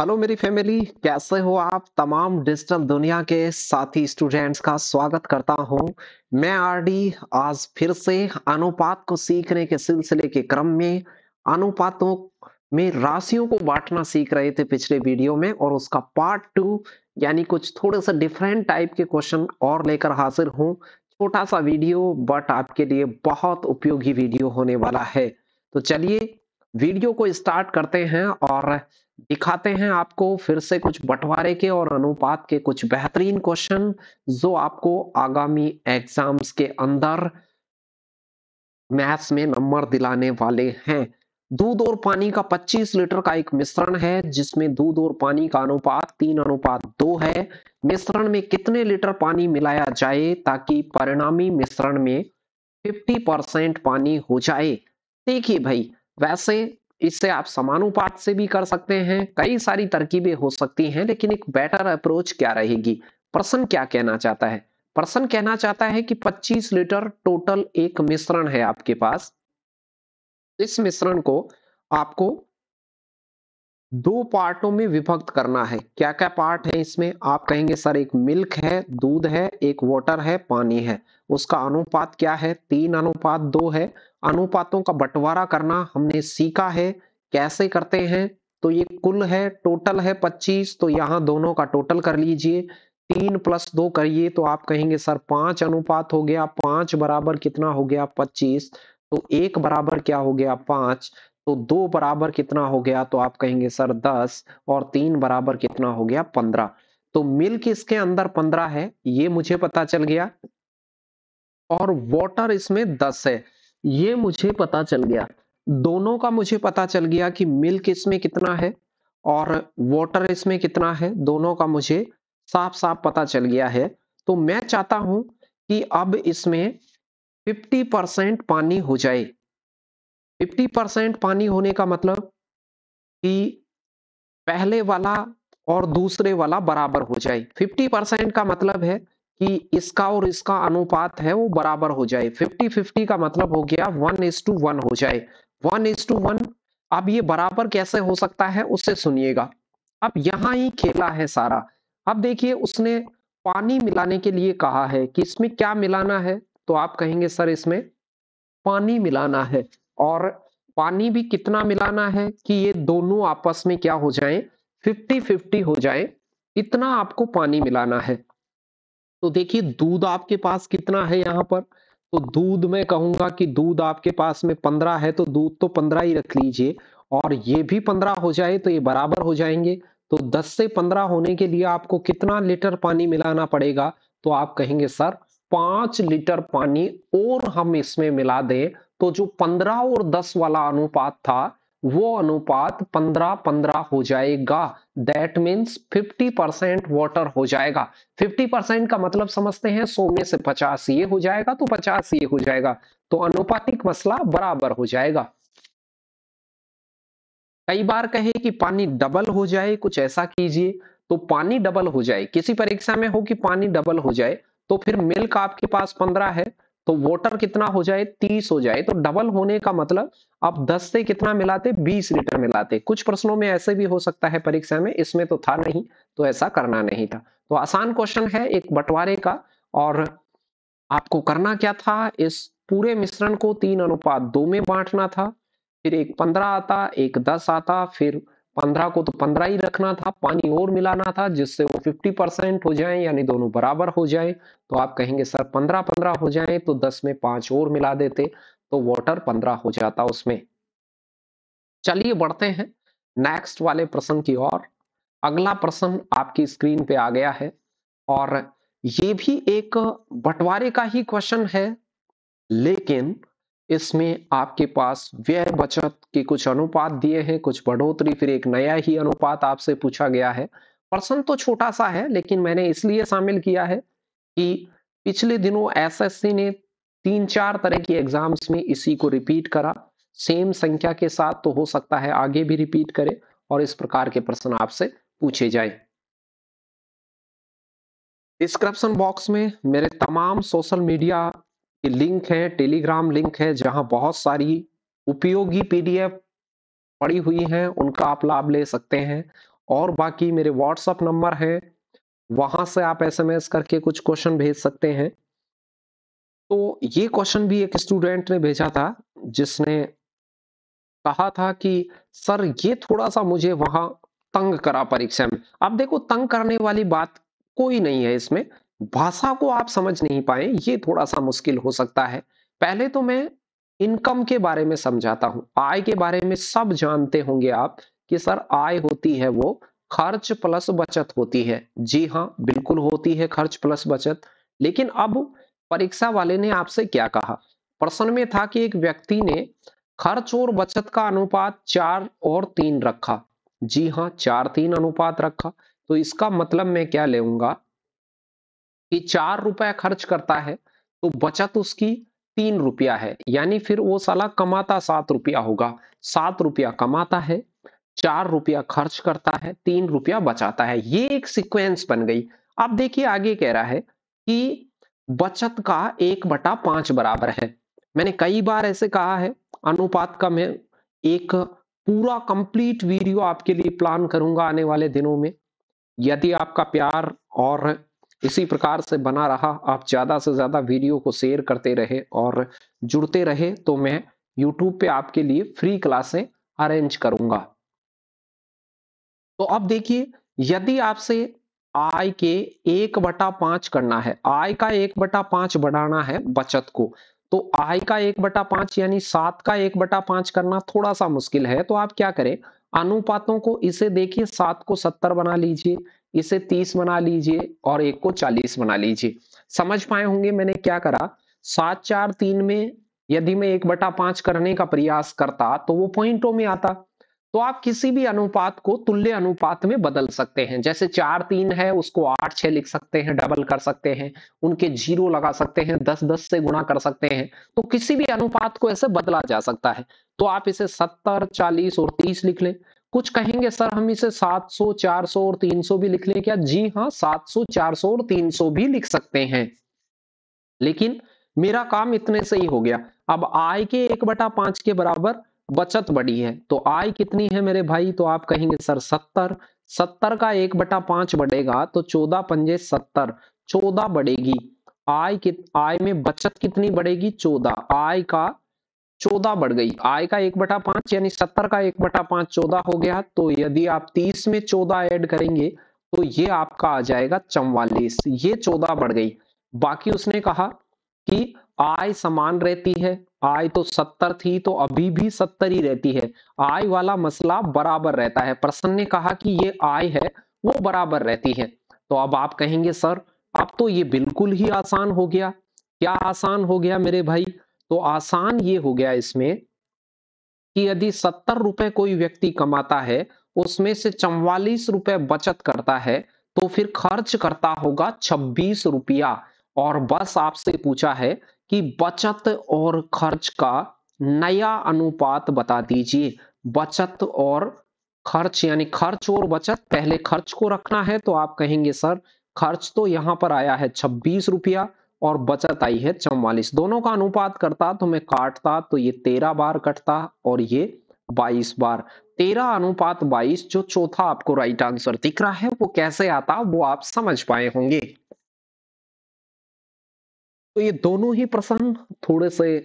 hello मेरी family कैसे हो आप तमाम डिजिटल दुनिया के साथी स्टूडेंट्स का स्वागत करता हूं मैं आरडी आज फिर से अनुपात को सीखने के सिलसिले के क्रम में अनुपातों में राशियों को बांटना सीख रहे थे पिछले वीडियो में और उसका पार्ट टू यानी कुछ थोड़े से डिफरेंट टाइप के क्वेश्चन और लेकर हाजिर हूँ छोटा सा वीडियो बट आपके लिए बहुत उपयोगी वीडियो होने वाला है तो चलिए वीडियो को स्टार्ट करते हैं और दिखाते हैं आपको फिर से कुछ बंटवारे के और अनुपात के कुछ बेहतरीन क्वेश्चन जो आपको आगामी एग्जाम्स के अंदर मैथ्स में नंबर दिलाने वाले हैं दूध और पानी का 25 लीटर का एक मिश्रण है जिसमें दूध और पानी का अनुपात तीन अनुपात दो है मिश्रण में कितने लीटर पानी मिलाया जाए ताकि परिणामी मिश्रण में 50 परसेंट पानी हो जाए देखिए भाई वैसे इससे आप समानुपात से भी कर सकते हैं कई सारी तरकीबें हो सकती हैं लेकिन एक बेटर अप्रोच क्या रहेगी प्रश्न क्या कहना चाहता है प्रश्न कहना चाहता है कि 25 लीटर टोटल एक मिश्रण है आपके पास इस मिश्रण को आपको दो पार्टों में विभक्त करना है क्या क्या पार्ट है इसमें आप कहेंगे सर एक मिल्क है दूध है एक वाटर है पानी है उसका अनुपात क्या है तीन अनुपात दो है अनुपातों का बंटवारा करना हमने सीखा है कैसे करते हैं तो ये कुल है टोटल है पच्चीस तो यहाँ दोनों का टोटल कर लीजिए तीन प्लस दो करिए तो आप कहेंगे सर पांच अनुपात हो गया पांच बराबर कितना हो गया पच्चीस तो एक बराबर क्या हो गया पांच तो दो बराबर कितना हो गया तो आप कहेंगे सर दस और तीन बराबर कितना हो गया पंद्रह तो मिल किसके अंदर पंद्रह है ये मुझे पता चल गया और वाटर इसमें दस है ये मुझे पता चल गया दोनों का मुझे पता चल गया कि मिल्क इसमें कितना है और वाटर इसमें कितना है दोनों का मुझे साफ साफ पता चल गया है तो मैं चाहता हूं कि अब इसमें 50 परसेंट पानी हो जाए 50 परसेंट पानी होने का मतलब कि पहले वाला और दूसरे वाला बराबर हो जाए 50 परसेंट का मतलब है कि इसका और इसका अनुपात है वो बराबर हो जाए फिफ्टी फिफ्टी का मतलब हो गया वन इज टू वन हो जाए वन इज टू वन अब ये बराबर कैसे हो सकता है उससे सुनिएगा अब यहाँ ही खेला है सारा अब देखिए उसने पानी मिलाने के लिए कहा है कि इसमें क्या मिलाना है तो आप कहेंगे सर इसमें पानी मिलाना है और पानी भी कितना मिलाना है कि ये दोनों आपस में क्या हो जाए फिफ्टी फिफ्टी हो जाए इतना आपको पानी मिलाना है तो देखिए दूध आपके पास कितना है यहाँ पर तो दूध में कहूंगा कि दूध आपके पास में पंद्रह है तो दूध तो पंद्रह ही रख लीजिए और ये भी पंद्रह हो जाए तो ये बराबर हो जाएंगे तो दस से पंद्रह होने के लिए आपको कितना लीटर पानी मिलाना पड़ेगा तो आप कहेंगे सर पांच लीटर पानी और हम इसमें मिला दें तो जो पंद्रह और दस वाला अनुपात था वो अनुपात 15-15 हो जाएगा दैट मीन्स 50 परसेंट वॉटर हो जाएगा 50 परसेंट का मतलब समझते हैं 100 में से 50 ये हो जाएगा तो 50 ये हो जाएगा तो अनुपातिक मसला बराबर हो जाएगा कई बार कहे कि पानी डबल हो जाए कुछ ऐसा कीजिए तो पानी डबल हो जाए किसी परीक्षा में हो कि पानी डबल हो जाए तो फिर मिल्क आपके पास पंद्रह है तो वोटर कितना हो जाए तीस हो जाए तो डबल होने का मतलब आप दस से कितना मिलाते बीस लीटर मिलाते कुछ प्रश्नों में ऐसे भी हो सकता है परीक्षा में इसमें तो था नहीं तो ऐसा करना नहीं था तो आसान क्वेश्चन है एक बंटवारे का और आपको करना क्या था इस पूरे मिश्रण को तीन अनुपात दो में बांटना था फिर एक पंद्रह आता एक दस आता फिर पंद्रह को तो पंद्रह ही रखना था पानी और मिलाना था जिससे वो फिफ्टी परसेंट हो जाए यानी दोनों बराबर हो जाए तो आप कहेंगे सर पंद्रह पंद्रह हो जाए तो दस में पांच और मिला देते तो वाटर पंद्रह हो जाता उसमें चलिए बढ़ते हैं नेक्स्ट वाले प्रश्न की ओर अगला प्रश्न आपकी स्क्रीन पे आ गया है और ये भी एक बंटवारे का ही क्वेश्चन है लेकिन इसमें आपके पास व्यय बचत के कुछ अनुपात दिए हैं कुछ बढ़ोतरी फिर एक नया ही अनुपात आपसे पूछा गया है प्रश्न तो छोटा सा है लेकिन मैंने इसलिए शामिल किया है कि पिछले दिनों एसएससी ने तीन चार तरह की एग्जाम्स में इसी को रिपीट करा सेम संख्या के साथ तो हो सकता है आगे भी रिपीट करे और इस प्रकार के प्रश्न आपसे पूछे जाए डिस्क्रिप्शन बॉक्स में मेरे तमाम सोशल मीडिया लिंक है टेलीग्राम लिंक है जहां बहुत सारी उपयोगी पीडीएफ पड़ी हुई हैं उनका आप लाभ ले सकते हैं और बाकी मेरे व्हाट्सअप नंबर है वहां से आप एसएमएस करके कुछ क्वेश्चन भेज सकते हैं तो ये क्वेश्चन भी एक स्टूडेंट ने भेजा था जिसने कहा था कि सर ये थोड़ा सा मुझे वहां तंग करा परीक्षा में अब देखो तंग करने वाली बात कोई नहीं है इसमें भाषा को आप समझ नहीं पाए ये थोड़ा सा मुश्किल हो सकता है पहले तो मैं इनकम के बारे में समझाता हूं आय के बारे में सब जानते होंगे आप कि सर आय होती है वो खर्च प्लस बचत होती है जी हाँ बिल्कुल होती है खर्च प्लस बचत लेकिन अब परीक्षा वाले ने आपसे क्या कहा प्रश्न में था कि एक व्यक्ति ने खर्च और बचत का अनुपात चार और तीन रखा जी हाँ चार तीन अनुपात रखा तो इसका मतलब मैं क्या लेगा कि चार रुपया खर्च करता है तो बचत उसकी तीन रुपया है यानी फिर वो साला कमाता सात रुपया होगा सात रुपया कमाता है चार रुपया खर्च करता है तीन रुपया बचाता है ये एक सीक्वेंस बन गई अब देखिए आगे कह रहा है कि बचत का एक बटा पांच बराबर है मैंने कई बार ऐसे कहा है अनुपात का मैं एक पूरा कंप्लीट वीडियो आपके लिए प्लान करूंगा आने वाले दिनों में यदि आपका प्यार और इसी प्रकार से बना रहा आप ज़्यादा से ज़्यादा वीडियो को शेयर करते रहे और जुड़ते रहे तो मैं यूट्यूब पे आपके लिए फ्री क्लासें अरेंज करूंगा तो अब देखिए यदि आपसे आय के एक बटा पांच करना है आय का एक बटा पांच बढ़ाना है बचत को तो आय का एक बटा पांच यानी सात का एक बटा पांच करना थोड़ा सा मुश्किल है तो आप क्या करें अनुपातों को इसे देखिए सात को सत्तर बना लीजिए इसे 30 बना लीजिए और एक को 40 बना लीजिए समझ पाए होंगे मैंने क्या करा सात चार तीन में यदि मैं एक बटा पांच करने का प्रयास करता तो वो पॉइंटों में आता तो आप किसी भी अनुपात को तुल्य अनुपात में बदल सकते हैं जैसे चार तीन है उसको आठ छह लिख सकते हैं डबल कर सकते हैं उनके जीरो लगा सकते हैं दस दस से गुणा कर सकते हैं तो किसी भी अनुपात को ऐसे बदला जा सकता है तो आप इसे सत्तर चालीस और तीस लिख लें कुछ कहेंगे सर हम इसे 700, 400 और 300 भी लिख लें क्या जी हाँ 700, 400 और 300 भी लिख सकते हैं लेकिन मेरा काम इतने से ही हो गया अब आय के एक बटा पांच के बराबर बचत बढ़ी है तो आय कितनी है मेरे भाई तो आप कहेंगे सर सत्तर सत्तर का एक बटा पांच बढ़ेगा तो चौदह पंजे सत्तर चौदह बढ़ेगी आय कित आय में बचत कितनी बढ़ेगी चौदह आय का चौदह बढ़ गई आय का एक बटा पांच यानी सत्तर का एक बटा पांच चौदह हो गया तो यदि आप तीस में चौदह ऐड करेंगे तो ये आपका आ जाएगा चौवालीस ये चौदह बढ़ गई बाकी उसने कहा कि आय समान रहती है आय तो सत्तर थी तो अभी भी सत्तर ही रहती है आय वाला मसला बराबर रहता है प्रसन्न ने कहा कि ये आय है वो बराबर रहती है तो अब आप कहेंगे सर अब तो ये बिल्कुल ही आसान हो गया क्या आसान हो गया मेरे भाई तो आसान ये हो गया इसमें कि यदि सत्तर रुपए कोई व्यक्ति कमाता है उसमें से चौवालीस रुपए बचत करता है तो फिर खर्च करता होगा छब्बीस रुपया और बस आपसे पूछा है कि बचत और खर्च का नया अनुपात बता दीजिए बचत और खर्च यानी खर्च और बचत पहले खर्च को रखना है तो आप कहेंगे सर खर्च तो यहां पर आया है छब्बीस रुपया और बचत आई है चौवालीस दोनों का अनुपात करता तो मैं काटता तो ये तेरह बार कटता और ये बाईस बार तेरह अनुपात बाईस जो चौथा आपको राइट आंसर दिख रहा है वो कैसे आता वो आप समझ पाए होंगे तो ये दोनों ही प्रसंग थोड़े से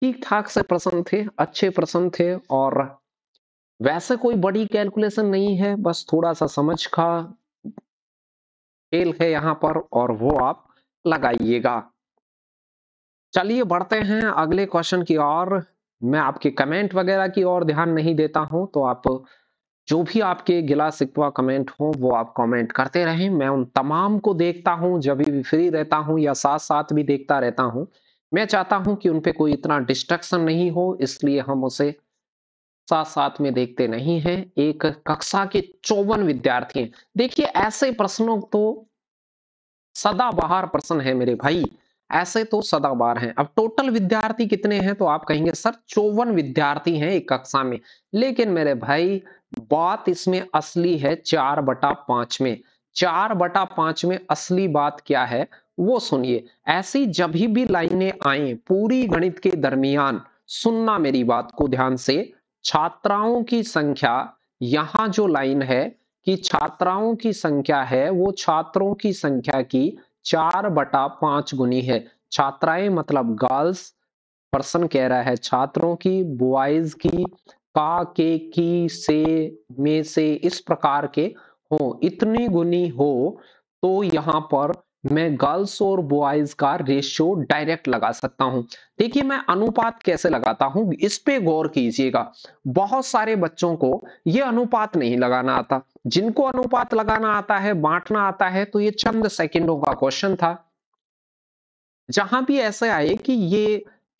ठीक ठाक से प्रसंग थे अच्छे प्रसंग थे और वैसे कोई बड़ी कैलकुलेशन नहीं है बस थोड़ा सा समझ का खेल है यहाँ पर और वो आप लगाइएगा चलिए बढ़ते हैं अगले क्वेश्चन की ओर मैं आपके कमेंट वगैरह की ओर ध्यान नहीं देता हूं तो आप जो भी आपके गिला सिकवा कमेंट हो वो आप कमेंट करते रहें मैं उन तमाम को देखता हूं जब भी फ्री रहता हूं या साथ साथ भी देखता रहता हूं मैं चाहता हूं कि उन पे कोई इतना डिस्ट्रक्शन नहीं हो इसलिए हम उसे साथ साथ में देखते नहीं हैं एक कक्षा के चौवन विद्यार्थी देखिए ऐसे प्रश्नों तो सदाबहार प्रश्न है मेरे भाई ऐसे तो सदाबहार हैं अब टोटल विद्यार्थी कितने हैं तो आप कहेंगे सर चौवन विद्यार्थी हैं एक कक्षा में लेकिन मेरे भाई बात इसमें असली है चार बटा पांच में चार बटा पांच में असली बात क्या है वो सुनिए ऐसी जब भी लाइनें आए पूरी गणित के दरमियान सुनना मेरी बात को ध्यान से छात्राओं की संख्या यहां जो लाइन है कि छात्राओं की संख्या है वो छात्रों की संख्या की चार बटा पांच गुनी है छात्राएं मतलब गर्ल्स पर्सन कह रहा है छात्रों की बॉयज की का के की से में से इस प्रकार के हो इतनी गुनी हो तो यहाँ पर मैं गर्ल्स और बॉयज का रेशियो डायरेक्ट लगा सकता हूं देखिए मैं अनुपात कैसे लगाता हूं इस पे गौर कीजिएगा बहुत सारे बच्चों को ये अनुपात नहीं लगाना आता जिनको अनुपात लगाना आता है बांटना आता है तो ये चंद सेकंडों का क्वेश्चन था जहां भी ऐसे आए कि ये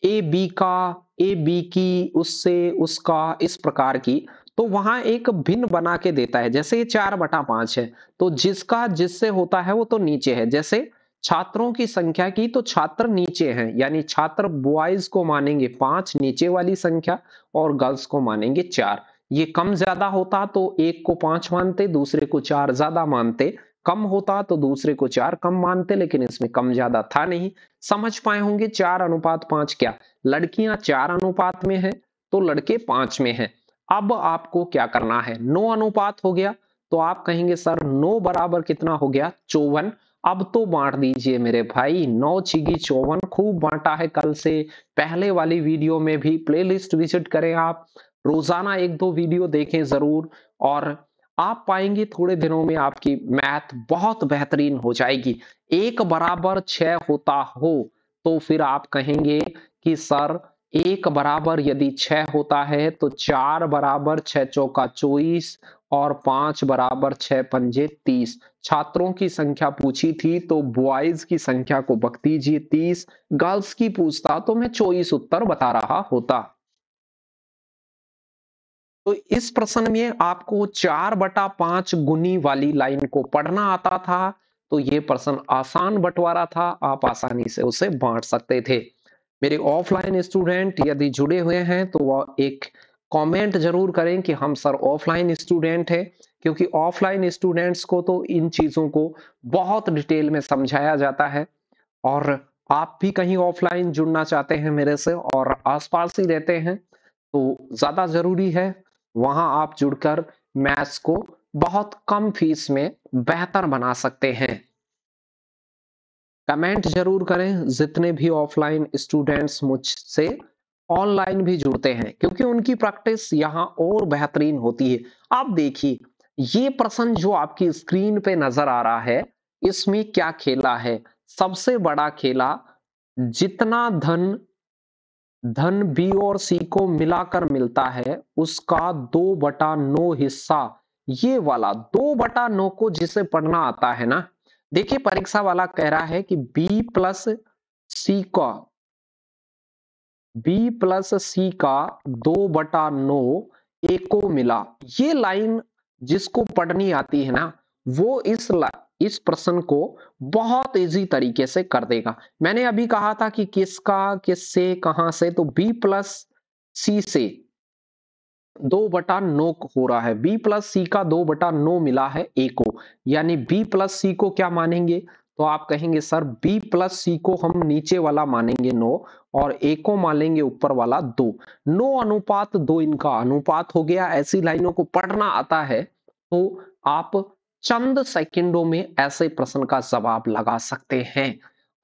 ए बी का ए बी की उससे उसका इस प्रकार की तो वहां एक भिन्न बना के देता है जैसे ये चार बटा पांच है तो जिसका जिससे होता है वो तो नीचे है जैसे छात्रों की संख्या की तो छात्र नीचे हैं यानी छात्र बॉयज को मानेंगे पांच नीचे वाली संख्या और गर्ल्स को मानेंगे चार ये कम ज्यादा होता तो एक को पांच मानते दूसरे को चार ज्यादा मानते कम होता तो दूसरे को चार कम मानते लेकिन इसमें कम ज्यादा था नहीं समझ पाए होंगे चार अनुपात पांच क्या लड़कियां चार अनुपात में है तो लड़के पांच में है अब आपको क्या करना है नो अनुपात हो गया तो आप कहेंगे सर नो बराबर कितना हो गया चौवन अब तो बांट दीजिए मेरे भाई नौ छिगी चौवन खूब बांटा है कल से पहले वाली वीडियो में भी प्लेलिस्ट विजिट करें आप रोजाना एक दो वीडियो देखें जरूर और आप पाएंगे थोड़े दिनों में आपकी मैथ बहुत बेहतरीन हो जाएगी एक बराबर छ होता हो तो फिर आप कहेंगे कि सर एक बराबर यदि छह होता है तो चार बराबर छह चौका चौबीस और पांच बराबर छह पंजे तीस छात्रों की संख्या पूछी थी तो बॉयज की संख्या को बक दीजिए तीस गर्ल्स की पूछता तो मैं चौबीस उत्तर बता रहा होता तो इस प्रश्न में आपको चार बटा पांच गुनी वाली लाइन को पढ़ना आता था तो ये प्रश्न आसान बंटवारा था आप आसानी से उसे बांट सकते थे मेरे ऑफलाइन स्टूडेंट यदि जुड़े हुए हैं तो वह एक कमेंट जरूर करें कि हम सर ऑफलाइन स्टूडेंट हैं क्योंकि ऑफलाइन स्टूडेंट्स को तो इन चीज़ों को बहुत डिटेल में समझाया जाता है और आप भी कहीं ऑफलाइन जुड़ना चाहते हैं मेरे से और आसपास ही रहते हैं तो ज़्यादा ज़रूरी है वहां आप जुड़कर मैथ्स को बहुत कम फीस में बेहतर बना सकते हैं कमेंट जरूर करें जितने भी ऑफलाइन स्टूडेंट्स मुझसे ऑनलाइन भी जुड़ते हैं क्योंकि उनकी प्रैक्टिस यहां और बेहतरीन होती है आप देखिए ये प्रश्न जो आपकी स्क्रीन पे नजर आ रहा है इसमें क्या खेला है सबसे बड़ा खेला जितना धन धन बी और सी को मिलाकर मिलता है उसका दो बटा नो हिस्सा ये वाला दो बटा नो को जिसे पढ़ना आता है ना देखिए परीक्षा वाला कह रहा है कि बी प्लस सी का बी प्लस सी का दो बटा नो ए को मिला ये लाइन जिसको पढ़नी आती है ना वो इस ला... इस प्रश्न को बहुत इजी तरीके से कर देगा मैंने अभी कहा था कि किसका किससे कहां से तो बी प्लस सी से दो बटा नो हो रहा है बी प्लस सी का दो बटा नो मिला है ए को यानी बी प्लस सी को क्या मानेंगे तो आप कहेंगे सर b प्लस सी को हम नीचे वाला मानेंगे नो और a को मानेंगे ऊपर वाला दो नो अनुपात दो इनका अनुपात हो गया ऐसी लाइनों को पढ़ना आता है तो आप चंद सेकंडों में ऐसे प्रश्न का जवाब लगा सकते हैं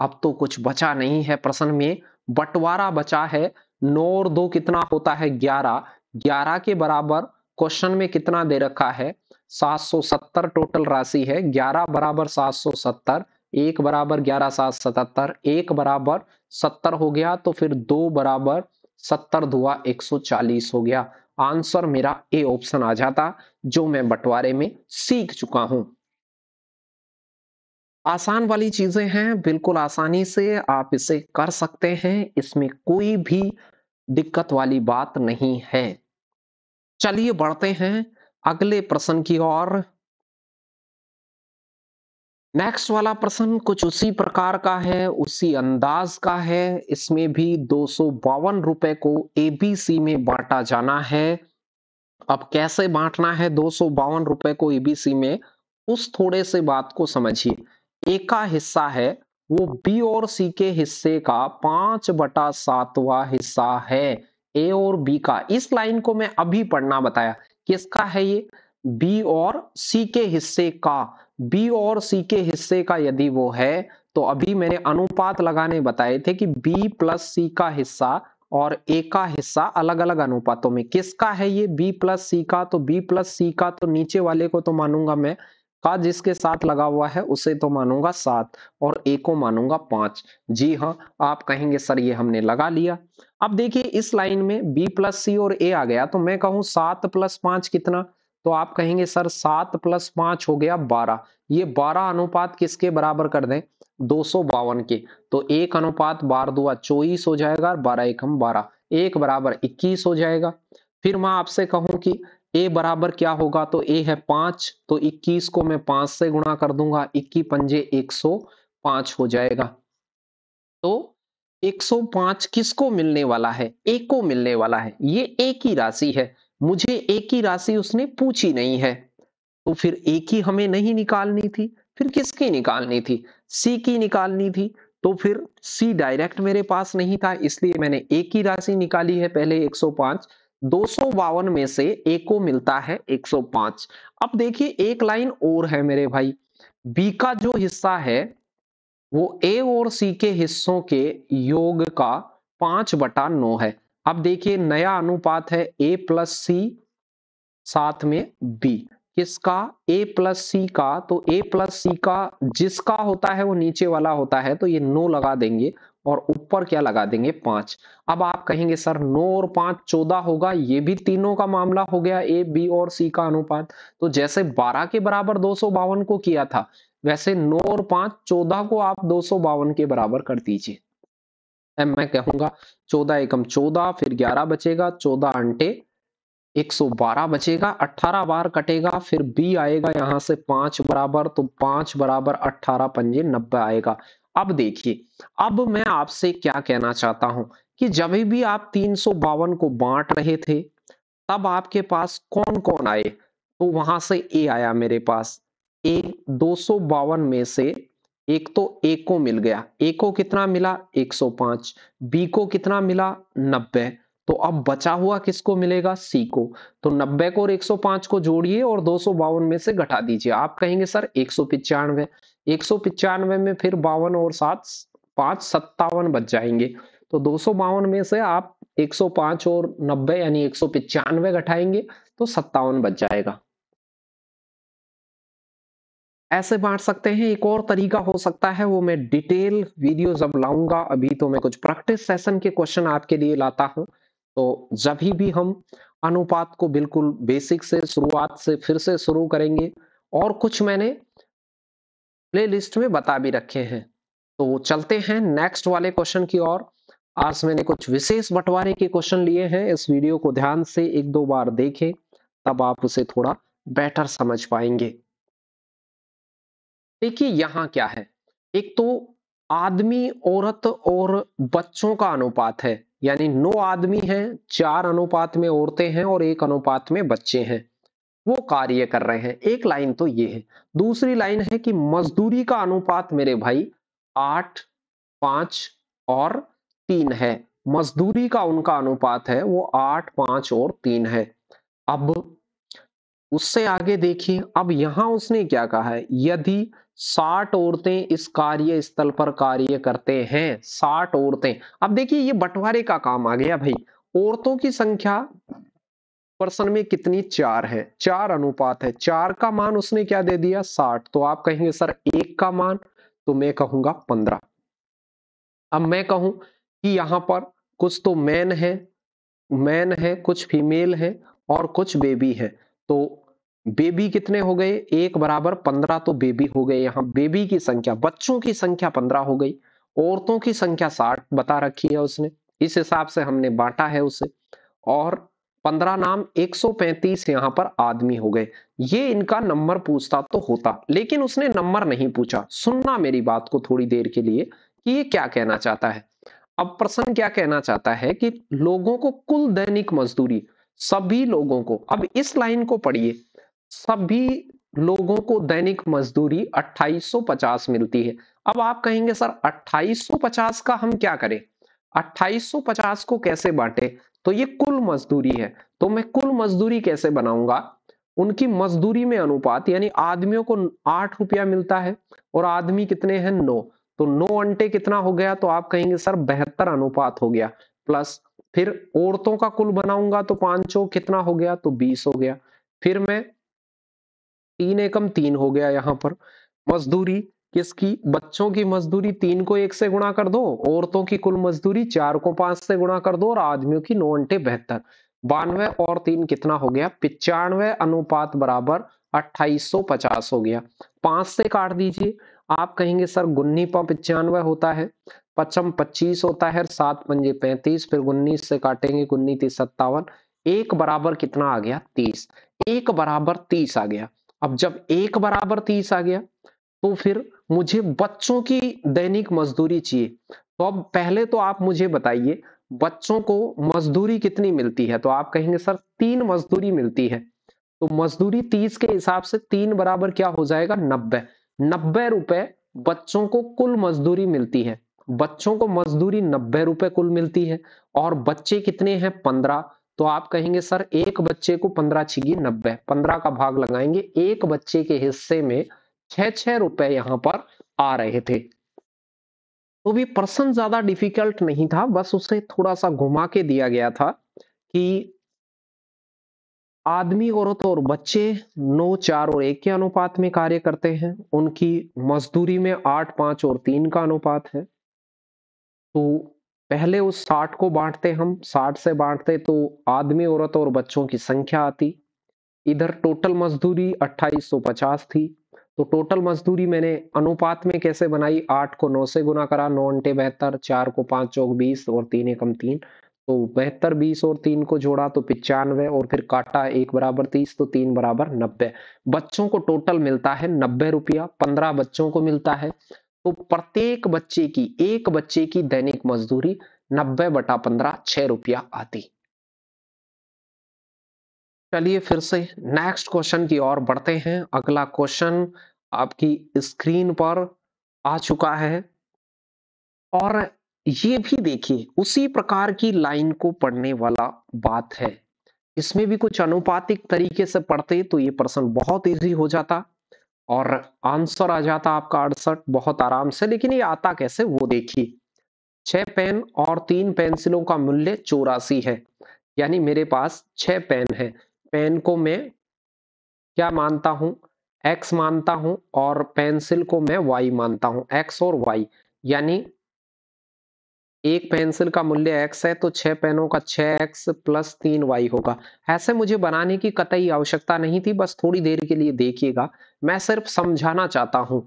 अब तो कुछ बचा नहीं है प्रश्न में बंटवारा बचा है नौ और दो कितना होता है ग्यारह ग्यारह के बराबर क्वेश्चन में कितना दे रखा है 770 टोटल राशि है 11 बराबर 770 एक बराबर ग्यारह सात सतहत्तर एक बराबर सत्तर हो गया तो फिर दो बराबर सत्तर सौ 140 हो गया आंसर मेरा ए ऑप्शन आ जाता जो मैं बंटवारे में सीख चुका हूं आसान वाली चीजें हैं बिल्कुल आसानी से आप इसे कर सकते हैं इसमें कोई भी दिक्कत वाली बात नहीं है चलिए बढ़ते हैं अगले प्रश्न की ओर नेक्स्ट वाला प्रश्न कुछ उसी प्रकार का है उसी अंदाज का है इसमें भी दो रुपए को एबीसी में बांटा जाना है अब कैसे बांटना है दो रुपए को एबीसी में उस थोड़े से बात को समझिए एक का हिस्सा है वो बी और सी के हिस्से का पांच बटा सातवा हिस्सा है ए और बी का इस लाइन को मैं अभी पढ़ना बताया किसका है ये बी और सी के हिस्से का बी और सी के हिस्से का यदि वो है तो अभी मैंने अनुपात लगाने बताए थे कि बी प्लस सी का हिस्सा और ए का हिस्सा अलग अलग अनुपातों में किसका है ये बी प्लस सी का तो बी प्लस सी का तो नीचे वाले को तो मानूंगा मैं का जिसके साथ लगा हुआ है उसे तो मानूंगा सात और ए को मानूंगा पांच जी हाँ आप कहेंगे सर ये हमने लगा लिया अब देखिए इस लाइन में बी प्लस सी और ए आ गया तो मैं कहूं सात प्लस पांच कितना तो आप कहेंगे सर सात प्लस पांच हो गया बारह ये बारह अनुपात किसके बराबर कर दें दो सौ बावन के तो एक अनुपात बार दुआ चौबीस हो जाएगा बारह एकम बारह एक बराबर इक्कीस हो जाएगा फिर मैं आपसे कहूं कि ए बराबर क्या होगा तो ए है पांच तो इक्कीस को मैं पांच से गुणा कर दूंगा इक्की पंजे एक सौ पांच हो जाएगा तो 105 किसको मिलने वाला है ए को मिलने वाला है ये ए की राशि है मुझे एक ही राशि उसने पूछी नहीं है तो फिर एक ही हमें नहीं निकालनी थी फिर किसकी निकालनी थी सी की निकालनी थी तो फिर सी डायरेक्ट मेरे पास नहीं था इसलिए मैंने एक ही राशि निकाली है पहले 105 दो में से एक को मिलता है 105 अब देखिए एक लाइन और है मेरे भाई बी का जो हिस्सा है वो ए और सी के हिस्सों के योग का पांच बटा नौ है अब देखिए नया अनुपात है ए प्लस सी साथ में बी किसका ए प्लस सी का तो ए प्लस सी का जिसका होता है वो नीचे वाला होता है तो ये नो लगा देंगे और ऊपर क्या लगा देंगे पांच अब आप कहेंगे सर नो और पांच चौदह होगा ये भी तीनों का मामला हो गया ए बी और सी का अनुपात तो जैसे बारह के बराबर दो सौ बावन को किया था वैसे नो और पांच चौदह को आप दो सौ बावन के बराबर कर दीजिए मैं कहूंगा चौदह एकम चौदह फिर ग्यारह बचेगा चौदह अंटे बारह बचेगा अठारह बार कटेगा फिर बी आएगा यहां से पांच बराबर तो पांच बराबर अठारह पंजे नब्बे आएगा अब देखिए अब मैं आपसे क्या कहना चाहता हूं कि जब भी आप तीन सौ बावन को बांट रहे थे तब आपके पास कौन कौन आए तो वहां से ए आया मेरे पास एक दो सौ बावन में से एक तो ए को मिल गया ए को कितना मिला 105 बी को कितना मिला 90 तो अब बचा हुआ किसको मिलेगा सी को तो 90 को और 105 को जोड़िए और दो में से घटा दीजिए आप कहेंगे सर एक सौ पिचानवे एक सौ पिचानवे में फिर बावन और सात पांच सत्तावन बच जाएंगे तो दो में से आप 105 और 90 यानी एक सौ घटाएंगे तो सत्तावन बच जाएगा ऐसे बांट सकते हैं एक और तरीका हो सकता है वो मैं डिटेल वीडियो जब लाऊंगा अभी तो मैं कुछ प्रैक्टिस सेशन के क्वेश्चन आपके लिए लाता हूं तो जब भी हम अनुपात को बिल्कुल बेसिक से शुरुआत से फिर से शुरू करेंगे और कुछ मैंने प्ले में बता भी रखे हैं तो चलते हैं नेक्स्ट वाले क्वेश्चन की ओर आज मैंने कुछ विशेष बंटवारे के क्वेश्चन लिए हैं इस वीडियो को ध्यान से एक दो बार देखें तब आप उसे थोड़ा बेटर समझ पाएंगे देखिए यहां क्या है एक तो आदमी औरत और बच्चों का अनुपात है यानी नौ आदमी हैं चार अनुपात में औरतें हैं और एक अनुपात में बच्चे हैं वो कार्य कर रहे हैं एक लाइन तो ये है दूसरी लाइन है कि मजदूरी का अनुपात मेरे भाई आठ पांच और तीन है मजदूरी का उनका अनुपात है वो आठ पांच और तीन है अब उससे आगे देखिए अब यहां उसने क्या कहा है यदि साठ औरतें इस कार्य स्थल पर कार्य करते हैं साठ औरतें अब देखिए ये बंटवारे का काम आ गया भाई औरतों की संख्या प्रश्न में कितनी चार है चार अनुपात है चार का मान उसने क्या दे दिया साठ तो आप कहेंगे सर एक का मान तो मैं कहूंगा पंद्रह अब मैं कहूं कि यहां पर कुछ तो मैन है मैन है कुछ फीमेल है और कुछ बेबी है तो बेबी कितने हो गए एक बराबर पंद्रह तो बेबी हो गए यहाँ बेबी की संख्या बच्चों की संख्या पंद्रह हो गई औरतों की संख्या साठ बता रखी है उसने इस हिसाब से हमने बांटा है उसे और पंद्रह नाम एक सौ पैंतीस यहां पर आदमी हो गए ये इनका नंबर पूछता तो होता लेकिन उसने नंबर नहीं पूछा सुनना मेरी बात को थोड़ी देर के लिए कि ये क्या कहना चाहता है अब प्रश्न क्या कहना चाहता है कि लोगों को कुल दैनिक मजदूरी सभी लोगों को अब इस लाइन को पढ़िए सभी लोगों को दैनिक मजदूरी 2850 मिलती है अब आप कहेंगे सर 2850 का हम क्या करें 2850 को कैसे बांटे तो ये कुल मजदूरी है तो मैं कुल मजदूरी कैसे बनाऊंगा उनकी मजदूरी में अनुपात यानी आदमियों को आठ रुपया मिलता है और आदमी कितने हैं नौ तो नौ अंटे कितना हो गया तो आप कहेंगे सर बेहतर अनुपात हो गया प्लस फिर औरतों का कुल बनाऊंगा तो पांचों कितना हो गया तो बीस हो गया फिर मैं तीन एकम तीन हो गया यहाँ पर मजदूरी किसकी बच्चों की मजदूरी तीन को एक से गुणा कर दो औरतों की कुल मजदूरी चार को पांच से गुणा कर दो और आदमियों की नौ अंटे बेहतर बानवे और तीन कितना हो गया पिचानवे अनुपात बराबर 2850 हो गया पांच से काट दीजिए आप कहेंगे सर गुन्नी पा पिचानवे होता है पचम पच्चीस होता है सात पंजे पैंतीस फिर उन्नीस से काटेंगे उन्नीस तीस सत्तावन एक बराबर कितना आ गया तीस एक बराबर तीस आ गया अब जब एक बराबर तीस आ गया तो फिर मुझे बच्चों की दैनिक मजदूरी चाहिए तो अब पहले तो आप मुझे बताइए बच्चों को मजदूरी कितनी मिलती है तो आप कहेंगे सर तीन मजदूरी मिलती है तो मजदूरी तीस के हिसाब से तीन बराबर क्या हो जाएगा नब्बे नब्बे रुपए बच्चों को कुल मजदूरी मिलती है बच्चों को मजदूरी नब्बे रुपए कुल मिलती है और बच्चे कितने हैं पंद्रह तो आप कहेंगे सर एक बच्चे को पंद्रह छिगी नब्बे पंद्रह का भाग लगाएंगे एक बच्चे के हिस्से में छह छह रुपए यहां पर आ रहे थे तो भी प्रश्न ज्यादा डिफिकल्ट नहीं था बस उसे थोड़ा सा घुमा के दिया गया था कि आदमी औरत और बच्चे नौ चार और एक के अनुपात में कार्य करते हैं उनकी मजदूरी में आठ पांच और तीन का अनुपात है तो पहले उस साठ को बांटते हम साठ से बांटते तो आदमी औरत और बच्चों की संख्या आती इधर टोटल मजदूरी 2850 थी तो टोटल मजदूरी मैंने अनुपात में कैसे बनाई आठ को नौ से गुना करा नौ अंटे बेहतर चार को पांच चौक बीस और तीन एकम तीन तो बेहतर बीस और तीन को जोड़ा तो पिचानवे और फिर काटा एक बराबर तीस तो तीन बराबर नब्बे बच्चों को टोटल मिलता है नब्बे रुपया पंद्रह बच्चों को मिलता है तो प्रत्येक बच्चे की एक बच्चे की दैनिक मजदूरी नब्बे बटा पंद्रह छह रुपया आती चलिए फिर से नेक्स्ट क्वेश्चन की ओर बढ़ते हैं अगला क्वेश्चन आपकी स्क्रीन पर आ चुका है और ये भी देखिए उसी प्रकार की लाइन को पढ़ने वाला बात है इसमें भी कुछ अनुपातिक तरीके से पढ़ते तो ये प्रश्न बहुत इजी हो जाता और आंसर आ जाता आपका अड़सठ बहुत आराम से लेकिन ये आता कैसे वो देखिए छह पेन और तीन पेंसिलों का मूल्य चौरासी है यानी मेरे पास छह पेन है पेन को मैं क्या मानता हूं एक्स मानता हूं और पेंसिल को मैं वाई मानता हूं एक्स और वाई यानी एक पेंसिल का मूल्य एक्स है तो छह पेनों का छह एक्स प्लस तीन वाई होगा ऐसे मुझे बनाने की कतई आवश्यकता नहीं थी बस थोड़ी देर के लिए देखिएगा मैं सिर्फ समझाना चाहता हूं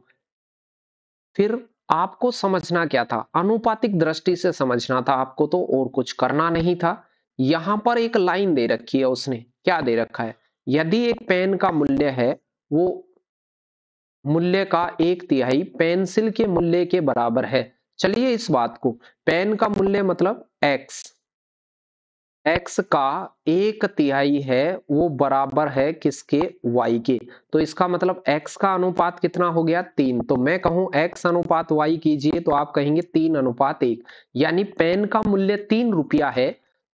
फिर आपको समझना क्या था अनुपातिक दृष्टि से समझना था आपको तो और कुछ करना नहीं था यहां पर एक लाइन दे रखी है उसने क्या दे रखा है यदि एक पेन का मूल्य है वो मूल्य का एक तिहाई पेंसिल के मूल्य के बराबर है चलिए इस बात को पेन का मूल्य मतलब एक्स एक्स का एक तिहाई है वो बराबर है किसके वाई के तो इसका मतलब एक्स का अनुपात कितना हो गया तीन तो मैं कहूं एक्स अनुपात वाई कीजिए तो आप कहेंगे तीन अनुपात एक यानी पेन का मूल्य तीन रुपया है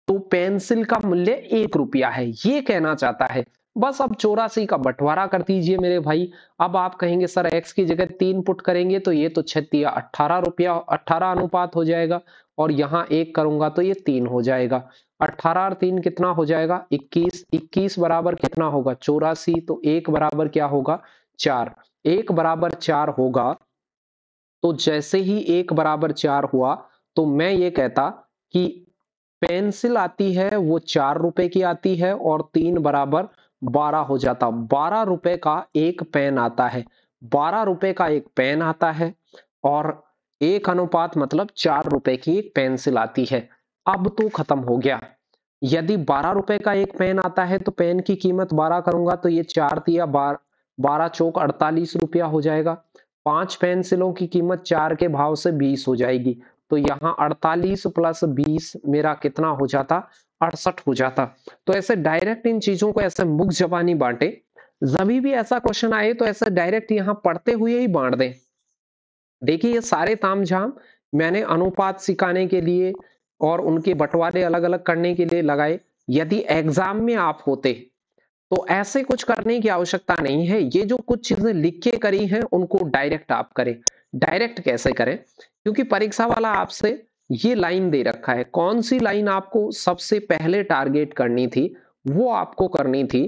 तो पेंसिल का मूल्य एक रुपया है ये कहना चाहता है बस अब चौरासी का बंटवारा कर दीजिए मेरे भाई अब आप कहेंगे सर एक्स की जगह तीन पुट करेंगे तो ये तो छत्तीस अट्ठारह रुपया अट्ठारह अनुपात हो जाएगा और यहाँ एक करूंगा तो ये तीन हो जाएगा अट्ठारह और तीन कितना हो जाएगा इक्कीस इक्कीस बराबर कितना होगा चौरासी तो एक बराबर क्या होगा चार एक बराबर चार होगा तो जैसे ही एक बराबर चार हुआ तो मैं ये कहता कि पेंसिल आती है वो चार रुपए की आती है और तीन बराबर बारह हो जाता बारह रुपए का एक पेन आता है बारह रुपए का एक पेन आता है और एक अनुपात मतलब चार रुपए की एक पेंसिल आती है अब तो खत्म हो गया यदि बारह रुपए का एक पेन आता है तो पेन की कीमत बारह करूंगा तो ये चार दिया बार बारह चौक अड़तालीस रुपया हो जाएगा पांच पेंसिलों की कीमत चार के भाव से बीस हो जाएगी तो यहाँ अड़तालीस प्लस बीस मेरा कितना हो जाता अड़सठ हो जाता तो ऐसे डायरेक्ट इन चीजों को ऐसे मुख जबानी बांटे जब भी ऐसा क्वेश्चन आए तो ऐसे डायरेक्ट यहां पढ़ते हुए ही बांट दें देखिए ये सारे तामझाम मैंने अनुपात सिखाने के लिए और उनके बंटवारे अलग अलग करने के लिए लगाए यदि एग्जाम में आप होते तो ऐसे कुछ करने की आवश्यकता नहीं है ये जो कुछ चीजें लिख के करी हैं उनको डायरेक्ट आप करें डायरेक्ट कैसे करें क्योंकि परीक्षा वाला आपसे ये लाइन दे रखा है कौन सी लाइन आपको सबसे पहले टारगेट करनी थी वो आपको करनी थी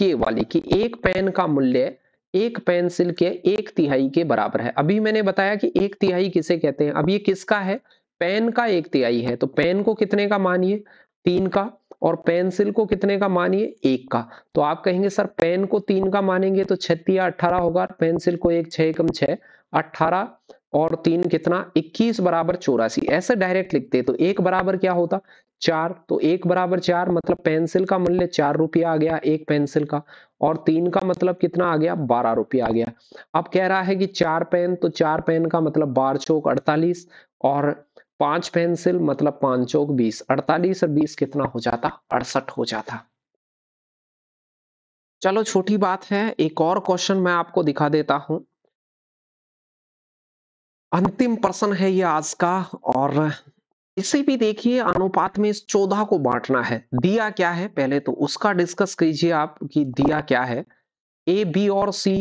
ये वाली कि एक पेन का मूल्य एक पेंसिल के एक तिहाई के बराबर है अभी मैंने बताया कि एक तिहाई किसे कहते हैं अब ये किसका है पेन का एक तिहाई है तो पेन को कितने का मानिए तीन का और पेंसिल को कितने का मानिए एक का तो आप कहेंगे सर पेन को तीन का मानेंगे तो छत्तीस अट्ठारह होगा पेंसिल को एक छह कम छह अट्ठारह और तीन कितना इक्कीस बराबर चौरासी ऐसे डायरेक्ट लिखते तो एक बराबर क्या होता चार तो एक बराबर चार मतलब पेंसिल का मूल्य चार रुपया आ गया एक पेंसिल का और तीन का मतलब कितना आ गया बारह रुपया आ गया अब कह रहा है कि चार पेन तो चार पेन का मतलब बार चौक अड़तालीस और पांच पेंसिल मतलब पांच चौक बीस अड़तालीस और बीस कितना हो जाता अड़सठ हो जाता चलो छोटी बात है एक और क्वेश्चन मैं आपको दिखा देता हूं अंतिम प्रश्न है ये आज का और इसे भी देखिए अनुपात में इस चौदह को बांटना है दिया क्या है पहले तो उसका डिस्कस कीजिए आप कि दिया क्या है ए बी और सी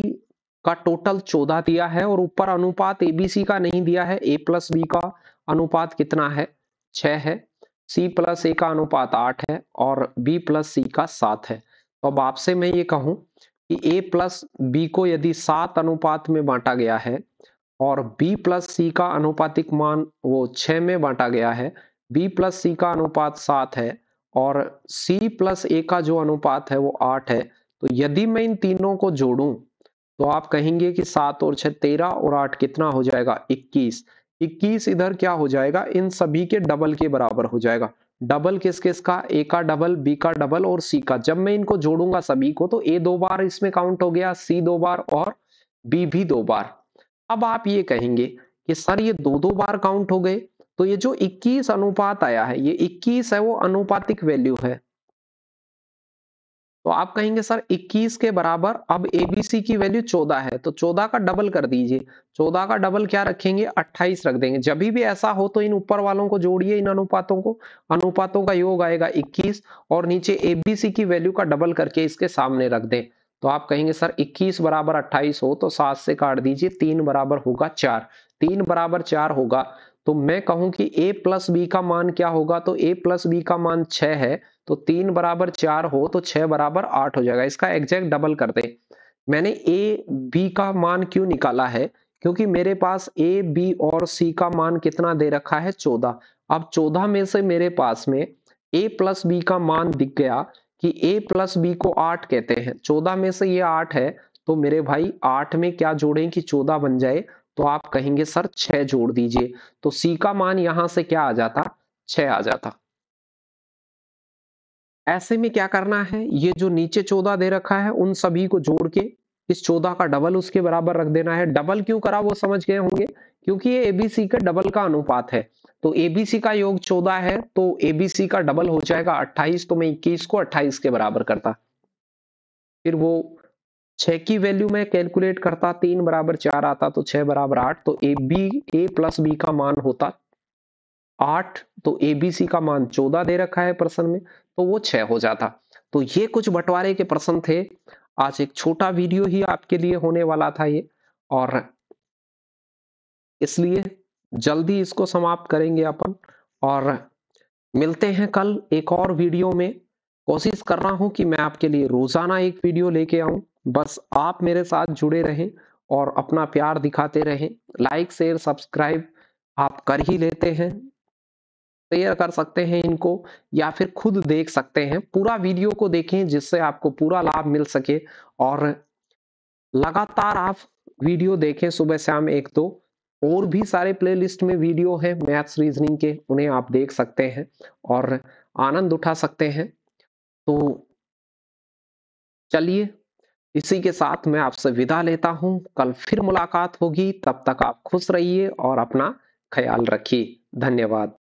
का टोटल चौदह दिया है और ऊपर अनुपात ए बी सी का नहीं दिया है ए प्लस बी का अनुपात कितना है छ है सी प्लस ए का अनुपात आठ है और बी प्लस सी का सात है तो अब आपसे मैं ये कहूं कि ए प्लस बी को यदि सात अनुपात में बांटा गया है और b प्लस सी का अनुपातिक मान वो छह में बांटा गया है b प्लस सी का अनुपात सात है और c प्लस ए का जो अनुपात है वो आठ है तो यदि मैं इन तीनों को जोड़ूं तो आप कहेंगे कि सात और छह तेरह और आठ कितना हो जाएगा इक्कीस इक्कीस इधर क्या हो जाएगा इन सभी के डबल के बराबर हो जाएगा डबल किस किस का ए का डबल बी का डबल और सी का जब मैं इनको जोड़ूंगा सभी को तो ए दो बार इसमें काउंट हो गया सी दो बार और बी भी दो बार अब आप ये कहेंगे कि सर ये दो दो बार काउंट हो गए तो ये जो 21 अनुपात आया है ये 21 है वो अनुपातिक वैल्यू है तो आप कहेंगे सर 21 के बराबर अब एबीसी की वैल्यू 14 है तो 14 का डबल कर दीजिए 14 का डबल क्या रखेंगे 28 रख देंगे जब भी ऐसा हो तो इन ऊपर वालों को जोड़िए इन अनुपातों को अनुपातों का योग आएगा 21 और नीचे एबीसी की वैल्यू का डबल करके इसके सामने रख दें तो आप कहेंगे सर 21 बराबर 28 हो तो सात से काट दीजिए तीन बराबर होगा चार तीन बराबर चार होगा तो मैं कहूं कि a प्लस बी का मान क्या होगा तो a प्लस बी का मान छ है तो तीन बराबर चार हो तो छह बराबर आठ हो जाएगा इसका एग्जैक्ट डबल कर दे मैंने a b का मान क्यों निकाला है क्योंकि मेरे पास a b और c का मान कितना दे रखा है चौदह अब चौदह में से मेरे पास में a प्लस बी का मान दिख गया कि ए प्लस बी को आठ कहते हैं चौदह में से ये आठ है तो मेरे भाई आठ में क्या जोड़ें कि चौदह बन जाए तो आप कहेंगे सर छह जोड़ दीजिए तो सी का मान यहां से क्या आ जाता छह आ जाता ऐसे में क्या करना है ये जो नीचे चौदह दे रखा है उन सभी को जोड़ के इस चौदह का डबल उसके बराबर रख देना है डबल क्यों करा वो समझ गए होंगे क्योंकि ये एबीसी का डबल का अनुपात है तो एबीसी का योग 14 है तो एबीसी का डबल हो जाएगा 28 तो मैं 21 को 28 के बराबर करता फिर वो छह की वैल्यू में कैलकुलेट करता तीन बराबर चार आता तो छह बराबर आठ तो A B A plus B का मान होता आठ तो ए बी सी का मान चौदह दे रखा है प्रश्न में तो वो छह हो जाता तो ये कुछ बंटवारे के प्रश्न थे आज एक छोटा वीडियो ही आपके लिए होने वाला था ये और इसलिए जल्दी इसको समाप्त करेंगे अपन और मिलते हैं कल एक और वीडियो में कोशिश कर रहा हूं कि मैं आपके लिए रोजाना एक वीडियो लेके आऊं बस आप मेरे साथ जुड़े रहें और अपना प्यार दिखाते रहें लाइक शेयर सब्सक्राइब आप कर ही लेते हैं शेयर कर सकते हैं इनको या फिर खुद देख सकते हैं पूरा वीडियो को देखें जिससे आपको पूरा लाभ मिल सके और लगातार आप वीडियो देखें सुबह शाम एक दो और भी सारे प्लेलिस्ट में वीडियो है मैथ्स रीजनिंग के उन्हें आप देख सकते हैं और आनंद उठा सकते हैं तो चलिए इसी के साथ मैं आपसे विदा लेता हूं कल फिर मुलाकात होगी तब तक आप खुश रहिए और अपना ख्याल रखिए धन्यवाद